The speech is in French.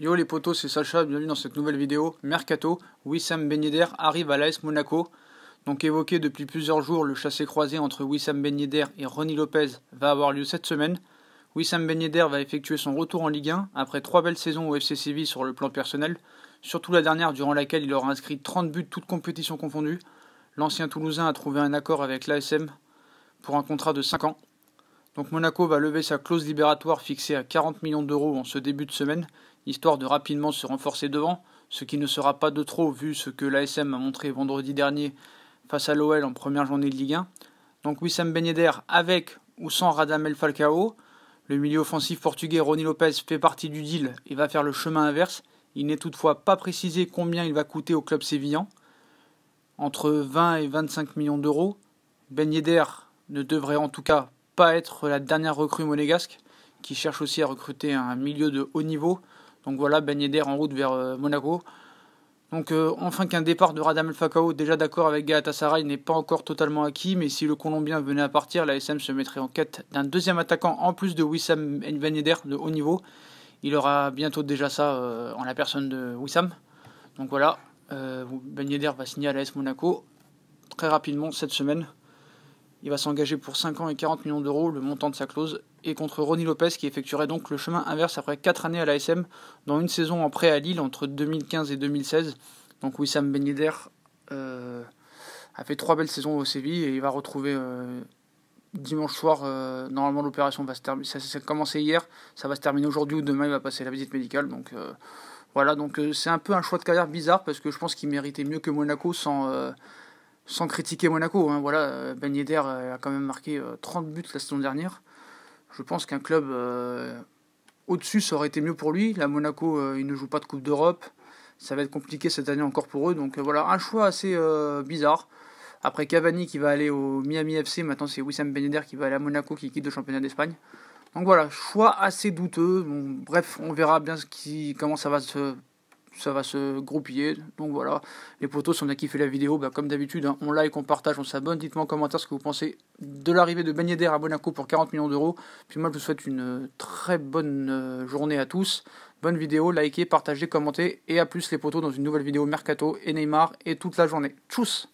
Yo les potos, c'est Sacha, bienvenue dans cette nouvelle vidéo. Mercato, Wissam Ben arrive à l'AS Monaco. Donc évoqué depuis plusieurs jours, le chassé croisé entre Wissam Ben et Ronnie Lopez va avoir lieu cette semaine. Wissam Ben va effectuer son retour en Ligue 1 après trois belles saisons au FC Séville sur le plan personnel, surtout la dernière durant laquelle il aura inscrit 30 buts toutes compétitions confondues. L'ancien Toulousain a trouvé un accord avec l'ASM pour un contrat de 5 ans. Donc Monaco va lever sa clause libératoire fixée à 40 millions d'euros en ce début de semaine, histoire de rapidement se renforcer devant, ce qui ne sera pas de trop vu ce que l'ASM a montré vendredi dernier face à l'OL en première journée de Ligue 1. Donc Wissam Ben avec ou sans Radamel Falcao, le milieu offensif portugais Rony Lopez fait partie du deal et va faire le chemin inverse. Il n'est toutefois pas précisé combien il va coûter au club sévillan. Entre 20 et 25 millions d'euros, Ben ne devrait en tout cas pas être la dernière recrue monégasque qui cherche aussi à recruter un milieu de haut niveau. Donc voilà, Ben en route vers euh, Monaco. Donc euh, enfin qu'un départ de Radamel Falcao, déjà d'accord avec Galatasaray, n'est pas encore totalement acquis, mais si le Colombien venait à partir, la SM se mettrait en quête d'un deuxième attaquant en plus de Wissam Ben Yedder de haut niveau. Il aura bientôt déjà ça euh, en la personne de Wissam. Donc voilà, euh, Ben va signer à l'AS Monaco très rapidement cette semaine. Il va s'engager pour 5 ans et 40 millions d'euros, le montant de sa clause et contre Ronnie Lopez qui effectuerait donc le chemin inverse après 4 années à l'ASM, dans une saison en prêt à Lille entre 2015 et 2016. Donc Wissam Ben Yedder euh, a fait 3 belles saisons au Séville et il va retrouver euh, dimanche soir, euh, normalement l'opération va se terminer, ça, a commencé hier, ça va se terminer aujourd'hui ou demain, il va passer la visite médicale. Donc voilà, donc c'est un peu un choix de carrière bizarre parce que je pense qu'il méritait mieux que Monaco sans sans critiquer Monaco. Hein. voilà, Ben Yedder a quand même marqué 30 buts la saison dernière. Je pense qu'un club euh, au-dessus, ça aurait été mieux pour lui. La Monaco, euh, il ne joue pas de Coupe d'Europe. Ça va être compliqué cette année encore pour eux. Donc euh, voilà, un choix assez bizarre. Après Cavani qui va aller au Miami FC, maintenant c'est Wissam Ben qui va aller à Monaco qui quitte le championnat d'Espagne. Donc voilà, choix assez douteux. bref, on verra bien ce qui, comment ça va se ça va se groupiller. Donc voilà, les potos, si on a kiffé la vidéo, bah, comme d'habitude, hein, on like, on partage, on s'abonne. Dites-moi en commentaire ce que vous pensez de l'arrivée de Ben à Bonaco pour 40 millions d'euros. Puis moi, je vous souhaite une euh, très bonne euh, journée à tous. Bonne vidéo, likez, partagez, commentez. Et à plus les potos dans une nouvelle vidéo Mercato et Neymar et toute la journée. Tchuss